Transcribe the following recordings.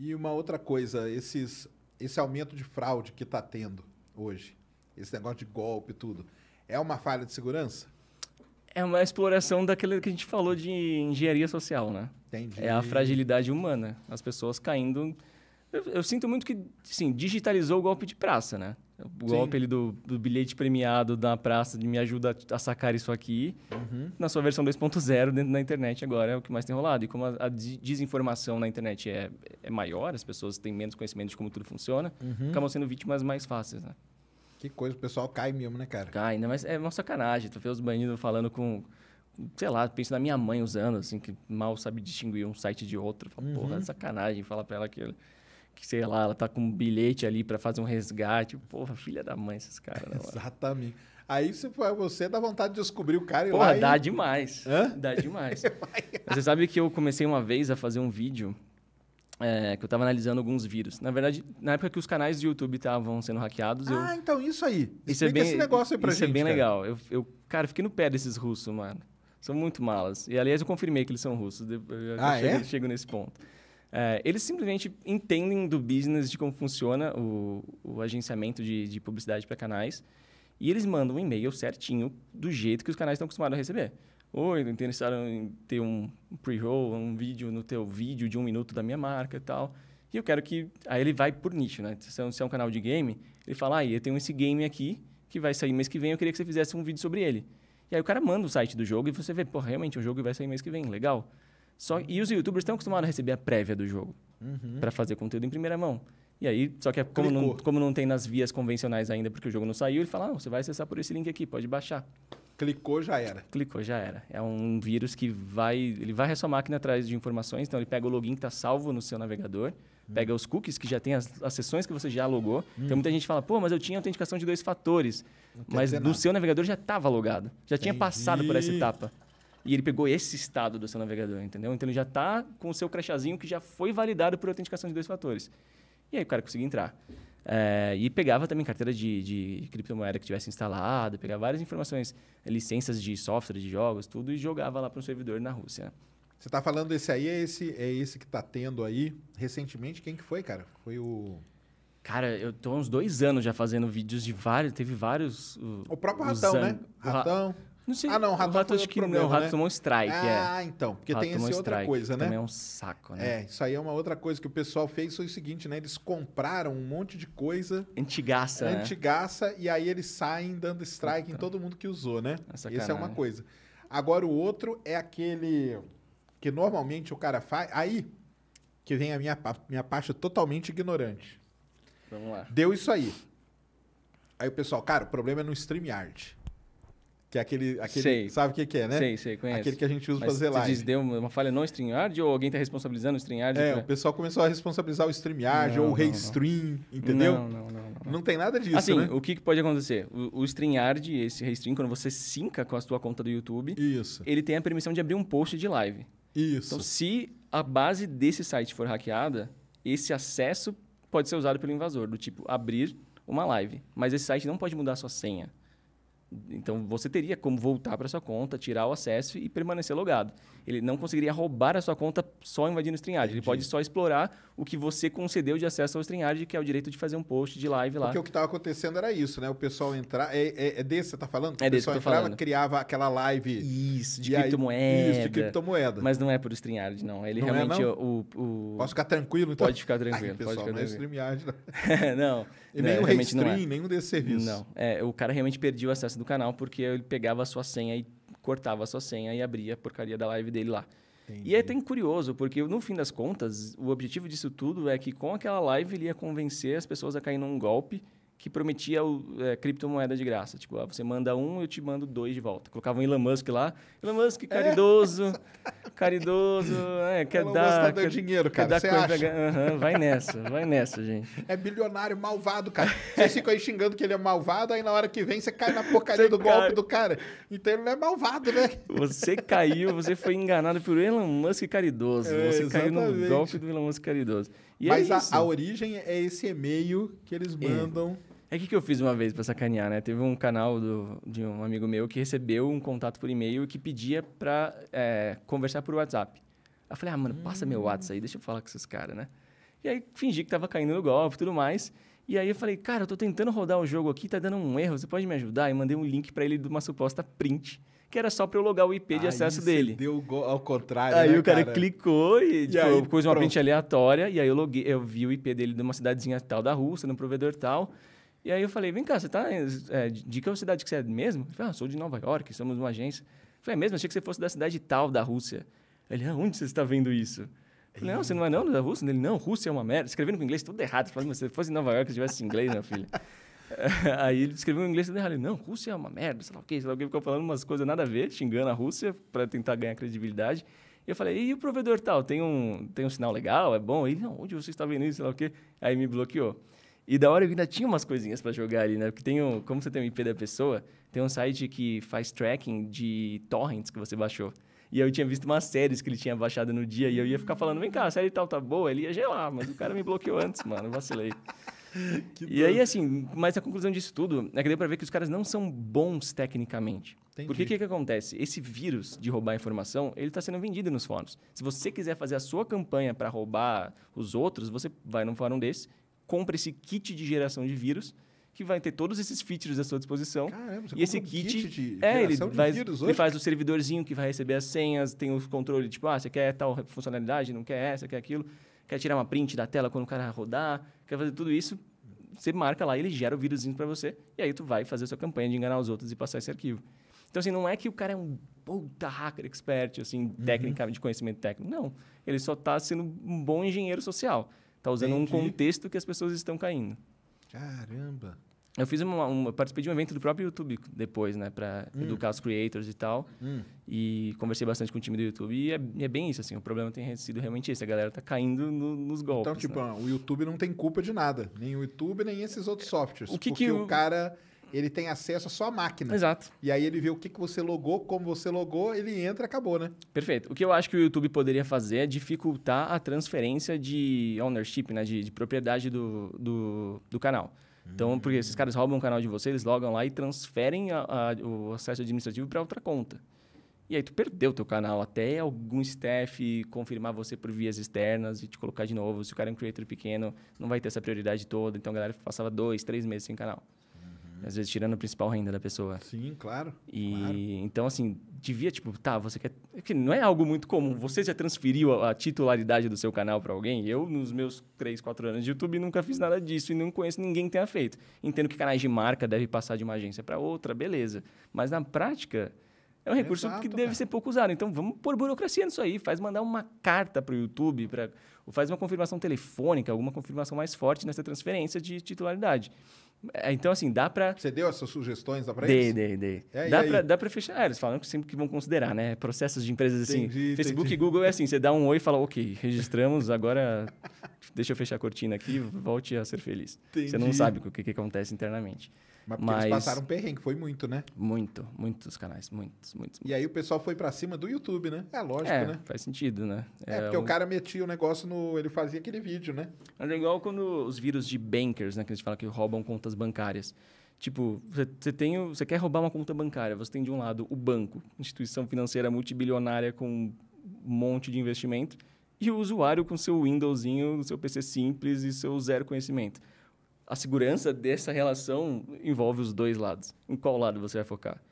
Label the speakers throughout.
Speaker 1: E uma outra coisa, esses, esse aumento de fraude que está tendo hoje, esse negócio de golpe e tudo, é uma falha de segurança? É uma exploração
Speaker 2: daquilo que a gente falou de engenharia social, né? Entendi. É a
Speaker 1: fragilidade humana.
Speaker 2: As pessoas caindo. Eu, eu sinto muito que, sim, digitalizou o golpe de praça, né? O golpe do, do, bilhete premiado da praça de me ajuda a sacar isso aqui. Uhum. Na sua versão 2.0, dentro da internet agora, é o que mais tem rolado. E como a, a desinformação na internet é, é, maior, as pessoas têm menos conhecimento de como tudo funciona, uhum. acabam sendo vítimas mais fáceis, né? Que
Speaker 1: coisa, o pessoal cai mesmo, né, cara?
Speaker 2: Cai, né mas é uma sacanagem. Tu vê os bandidos falando com, sei lá, penso na minha mãe usando, assim, que mal sabe distinguir um site de outro. Fala, uhum. Porra, sacanagem falar pra ela que sei lá, ela tá com um bilhete ali para fazer um resgate. Porra, filha da mãe, esses caras. Né,
Speaker 1: Exatamente. Aí você, você, dá vontade de descobrir o cara Porra, e Porra, dá e... demais. Hã? Dá demais.
Speaker 2: você sabe que eu comecei uma vez a fazer um vídeo é, que eu estava analisando alguns vírus. Na verdade, na época que os canais de YouTube estavam sendo hackeados, ah, eu... Ah, então isso aí. Isso é bem, esse negócio aí pra isso gente, é bem cara. legal. Eu, eu, cara, fiquei no pé desses russos, mano. São muito malas. E, aliás, eu confirmei que eles são russos. Eu ah, chego, é? chego nesse ponto. É, eles simplesmente entendem do business, de como funciona o, o agenciamento de, de publicidade para canais. E eles mandam um e-mail certinho, do jeito que os canais estão acostumados a receber. Oi, interessaram em ter um pre-roll, um vídeo no teu vídeo de um minuto da minha marca e tal. E eu quero que... Aí ele vai por nicho, né? É se é um, canal de game, ele fala, ah, eu tenho esse game aqui que vai sair mês que vem, eu queria que você fizesse um vídeo sobre ele. E aí o cara manda o site do jogo e você vê, pô, realmente o jogo vai sair mês que vem, legal. Só, e os youtubers estão acostumados a receber a prévia do jogo uhum. para fazer conteúdo em primeira mão. E aí, só que é como não, como não tem nas vias convencionais ainda, porque o jogo não saiu, ele fala: ah, você vai acessar por esse link aqui, pode baixar. Clicou, já era. Clicou, já era. É um vírus que vai. Ele vai ressumar a máquina atrás de informações, então ele pega o login que está salvo no seu navegador, hum. pega os cookies que já tem as, as sessões que você já logou. Hum. Então muita gente fala, pô, mas eu tinha autenticação de dois fatores. Mas no nada. seu navegador já estava logado. Já Entendi. tinha passado por essa etapa. E ele pegou esse estado do seu navegador, entendeu? Então ele já está com o seu crachazinho que já foi validado por autenticação de dois fatores. E aí o cara conseguia entrar. É, e pegava também carteira de, de, criptomoeda que tivesse instalado, pegava várias informações, licenças de software, de jogos, tudo, e jogava
Speaker 1: lá para um servidor na Rússia. Você está falando desse aí, é esse, é esse que está tendo aí recentemente. Quem que foi, cara? Foi o.
Speaker 2: Cara, eu tô há uns dois anos já fazendo vídeos de vários. Teve vários. O, o próprio Ratão, né? Ratão.
Speaker 1: Não sei, ah, não, o rato acho que problema, não, Rato né? tomou strike. É. Ah, é. então, porque tem essa outra strike, coisa, né? Também é um saco, né? É, isso aí é uma outra coisa que o pessoal fez foi o seguinte, né? Eles compraram um monte de coisa. Antigaça. Antigaça, né? antigaça e aí eles saem dando strike em todo mundo que usou, né? É essa é uma coisa. Agora o outro é aquele que normalmente o cara faz. Aí que vem a minha, minha parte totalmente ignorante. Vamos lá. Deu isso aí. Aí o pessoal, cara, o problema é no StreamYard. Que é aquele. aquele sei. Sabe o que, que, é, né? Sei, sei, conheço. Aquele que a gente usa para fazer live. Diz,
Speaker 2: deu uma falha no StreamYard ou alguém está responsabilizando o StreamYard? É, pra... o
Speaker 1: pessoal começou a responsabilizar o StreamYard não, ou o Restream, entendeu? Não, não, não, não, não. tem nada disso. Assim, né?
Speaker 2: o que, que pode acontecer? O, o StreamYard, esse Restream, quando você sinca com a sua conta do YouTube, Isso. ele tem a permissão de abrir um post de live. Isso. Então, se a base desse site for hackeada, esse acesso pode ser usado pelo invasor, do tipo abrir uma live. Mas esse site não pode mudar a sua senha. Então você teria como voltar para sua conta, tirar o acesso e permanecer logado. Ele não conseguiria roubar a sua conta só invadindo o StreamYard. Ele pode só explorar o que você concedeu de acesso ao StreamYard, que é o direito de fazer um post de live lá. Porque o que
Speaker 1: estava acontecendo era isso, né? O pessoal entrar. É, é, é desse que você está falando? é o pessoal desse que eu entrava, falando. criava aquela live. Isso, de criptomoeda. Aí, isso, de
Speaker 2: criptomoeda. Mas não é por StreamYard, não. Ele não é, realmente. É, não? O, o, Posso ficar tranquilo, então? Pode ficar tranquilo. Ai, pessoal, pode ficar não é StreamYard, não. não. E nem é, o Restream, é. nenhum desses serviços. Não. É, o cara realmente perdeu o acesso do canal, porque ele pegava a sua senha e cortava a sua senha e abria a porcaria da live dele lá. Entendi. E é até curioso, porque no fim das contas, o objetivo disso tudo é que com aquela live ele ia convencer as pessoas a cair num golpe que prometia o, é, criptomoeda de graça. Tipo, ah, você manda um, eu te mando dois de volta. Colocavam um Elon Musk lá. Elon Musk, é. caridoso, é. caridoso, é, quer Elon dar... Musk tá quer, dinheiro, cara, quer acha? Uhum, vai nessa, vai nessa, gente.
Speaker 1: É bilionário malvado, cara. Você fica aí xingando que ele é malvado, aí na hora que vem você cai na porcaria você do cai... golpe do cara. Então ele não é malvado, né?
Speaker 2: Você caiu, você foi enganado por Elon Musk caridoso. É, você exatamente. caiu no golpe do Elon Musk caridoso. E é Mas é a, a,
Speaker 1: origem é esse e-mail que eles é. mandam.
Speaker 2: É o é que, eu fiz uma vez para sacanear, né? Teve um canal do, de um amigo meu que recebeu um contato por e-mail que pedia para é, conversar por WhatsApp. eu falei, ah, mano, passa meu hum. WhatsApp aí, deixa eu falar com esses caras, né? E aí fingi que tava caindo no golpe e tudo mais. E aí eu falei, cara, eu tô tentando rodar o jogo aqui, tá dando um erro, você pode me ajudar? E mandei um link para ele de uma suposta print, que era só pra eu logar o IP de aí acesso dele.
Speaker 1: deu ao contrário, Aí né, o cara, cara, clicou e, tipo, aí, eu uma print
Speaker 2: aleatória, e aí eu loguei, eu vi o IP dele de uma cidadezinha tal da Rússia, num provedor tal. E aí eu falei, vem cá, você tá. É, de que cidade que você é mesmo? Ele falou, ah, sou de Nova York, somos uma agência. Eu falei, é mesmo? Achei que você fosse da cidade tal da Rússia. Ele, aonde ah, você está vendo isso? Não, você não vai é não da Rússia? Ele, não, Rússia é uma merda. Escrevendo com inglês tudo errado. Falei, se fosse em Nova York, se tivesse inglês, minha filha. Aí ele escreveu em inglês tudo errado. Ele, não, Rússia é uma merda, sei lá o quê, sei lá o quê. Ficou falando umas coisas nada a ver, xingando a Rússia para tentar ganhar credibilidade. E eu falei, e o provedor tal, tem um, tem um sinal legal, é bom? Ele, não, onde você está vendo isso, sei lá o quê? Aí me bloqueou. E da hora eu ainda tinha umas coisinhas para jogar ali, né? Porque tem um, como você tem o um IP da pessoa, tem um site que faz tracking de torrents que você baixou. E eu tinha visto umas séries que ele tinha baixado no dia e eu ia ficar falando, vem cá, a série tal tá boa, ele ia gelar, mas o cara me bloqueou antes, mano, vacilei. Que e aí, assim, mas a conclusão disso tudo é que deu pra ver que os caras não são bons tecnicamente. Entendi. Porque o que, que acontece? Esse vírus de roubar informação, ele está sendo vendido nos fóruns. Se você quiser fazer a sua campanha para roubar os outros, você vai num fórum desse, compra esse kit de geração de vírus que vai ter todos esses features à sua disposição. Caramba, você e esse um kit, kit de é, ele, de faz, vírus ele faz o servidorzinho que vai receber as senhas, tem o controle, tipo, ah, você quer tal funcionalidade, não quer essa, quer aquilo, quer tirar uma print da tela quando o cara rodar, quer fazer tudo isso, você marca lá, ele gera o vídeozinho para você, e aí tu vai fazer a sua campanha de enganar os outros e passar esse arquivo. Então, assim, não é que o cara é um puta hacker expert, assim, uhum. técnica, de conhecimento técnico. Não. Ele só está sendo um bom engenheiro social. Está usando Entendi. um contexto que as pessoas estão caindo.
Speaker 1: Caramba!
Speaker 2: eu fiz uma, uma, participei de um evento do próprio YouTube depois, né, para hum. educar os creators e tal. Hum. E conversei bastante com o time do YouTube e é, é, bem isso assim, o problema tem sido realmente esse, a galera tá caindo no, nos então, golpes. Então, tipo,
Speaker 1: né? o YouTube não tem culpa de nada, nem o YouTube, nem esses outros softwares, o que porque que o... o cara ele tem acesso à sua máquina. Exato. E aí ele vê o que, que você logou, como você logou, ele entra e acabou, né?
Speaker 2: Perfeito. O que eu acho que o YouTube poderia fazer é dificultar a transferência de ownership, né? De, de propriedade do, do, do canal. Então, porque esses caras roubam o canal de você, eles logam lá e transferem a, a, o acesso administrativo para outra conta. E aí tu perdeu teu canal até algum staff confirmar você por vias externas e te colocar de novo. Se o cara é um creator pequeno, não vai ter essa prioridade toda. Então a galera passava dois, três meses sem canal. Às vezes tirando a principal renda da pessoa. Sim, claro. E claro. então, assim, devia, tipo, tá, você quer. É que não é algo muito comum. Você já transferiu a, a titularidade do seu canal para alguém? Eu, nos meus 3, 4 anos de YouTube, nunca fiz nada disso e não conheço ninguém que tenha feito. Entendo que canais de marca devem passar de uma agência para outra, beleza. Mas na prática.
Speaker 1: É um recurso Exato, que deve cara. ser
Speaker 2: pouco usado. Então, vamos pôr burocracia nisso aí. Faz mandar uma carta para o YouTube, pra, ou faz uma confirmação telefônica, alguma confirmação mais forte nessa transferência de titularidade. É, então, assim, dá para... Você deu essas sugestões para eles? Dei, dei, dei. É, dá para dá pra fechar... É, eles falam que sempre que vão considerar, né? Processos de empresas assim... Entendi, Facebook entendi. e Google é assim, você dá um oi e fala, ok, registramos, agora deixa eu fechar a cortina aqui, volte a ser feliz. Entendi. Você não sabe o que, que acontece internamente. Mas, Mas eles passaram perrengue, foi muito, né? Muito, muitos canais, muitos, muitos.
Speaker 1: E aí o pessoal foi para cima do YouTube, né? É lógico, é, né?
Speaker 2: Faz sentido, né? É, é porque o cara
Speaker 1: metia o negócio no. Ele fazia aquele vídeo, né?
Speaker 2: Mas é igual quando os vírus de bankers, né? Que a gente fala que roubam contas bancárias. Tipo, você tem, você quer roubar uma conta bancária, você tem de um lado o banco, instituição financeira multibilionária com um monte de investimento, e o usuário com seu Windowsinho, seu PC simples e seu zero conhecimento a segurança dessa relação envolve os dois lados. Em qual lado você vai focar?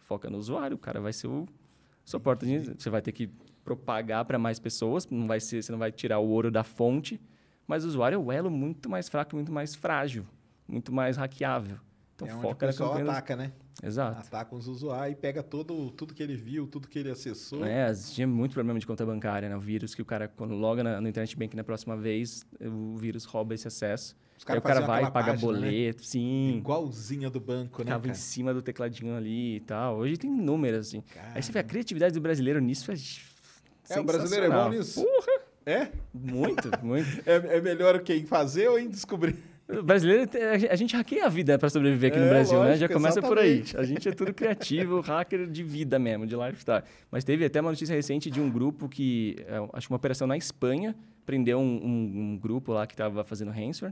Speaker 2: Foca no usuário, o cara vai ser o sua porta de você vai ter que propagar para mais pessoas, não vai ser, você não vai tirar o ouro da fonte, mas o usuário é o elo muito mais fraco, muito mais frágil, muito mais hackeável. Então é foca onde o pessoal na campanha ataca, né? Exato.
Speaker 1: Ataca os usuários e pega todo, tudo que ele viu, tudo que ele acessou. É,
Speaker 2: tinha muito problema de conta bancária, né? O vírus que o cara, quando loga na, no internet banking na próxima vez, o vírus rouba esse acesso. Os cara aí o cara vai e paga página, né? boleto, né? sim.
Speaker 1: Igualzinha do banco,
Speaker 2: né? Tava em cima do tecladinho ali e tal. Hoje tem números, assim. Caramba. Aí você vê a criatividade do brasileiro nisso
Speaker 1: é. É, o brasileiro é bom nisso. Porra! É? Muito, muito. é, é melhor quem fazer ou em descobrir?
Speaker 2: O brasileiro, a gente hackeia a vida para sobreviver aqui é, no Brasil, lógico, né? Já começa exatamente. por aí. A gente é tudo criativo, hacker de vida mesmo, de lifestyle. Mas teve até uma notícia recente de um grupo que, é, acho que uma operação na Espanha, prendeu um, um, um grupo lá que estava fazendo ransom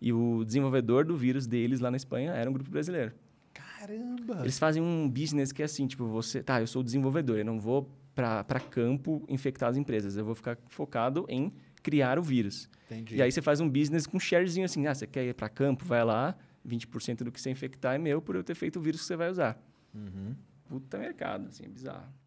Speaker 2: E o desenvolvedor do vírus deles lá na Espanha era um grupo brasileiro.
Speaker 1: Caramba! Eles
Speaker 2: fazem um business que é assim, tipo, você... Tá, eu sou desenvolvedor, eu não vou para campo infectar as empresas. Eu vou ficar focado em criar o vírus. Entendi. E aí você faz um business com um sharezinho assim, ah, você quer ir para campo, vai lá, 20% do que você infectar é meu por eu ter feito o vírus que você vai usar. Uhum. Puta mercado, assim, é bizarro.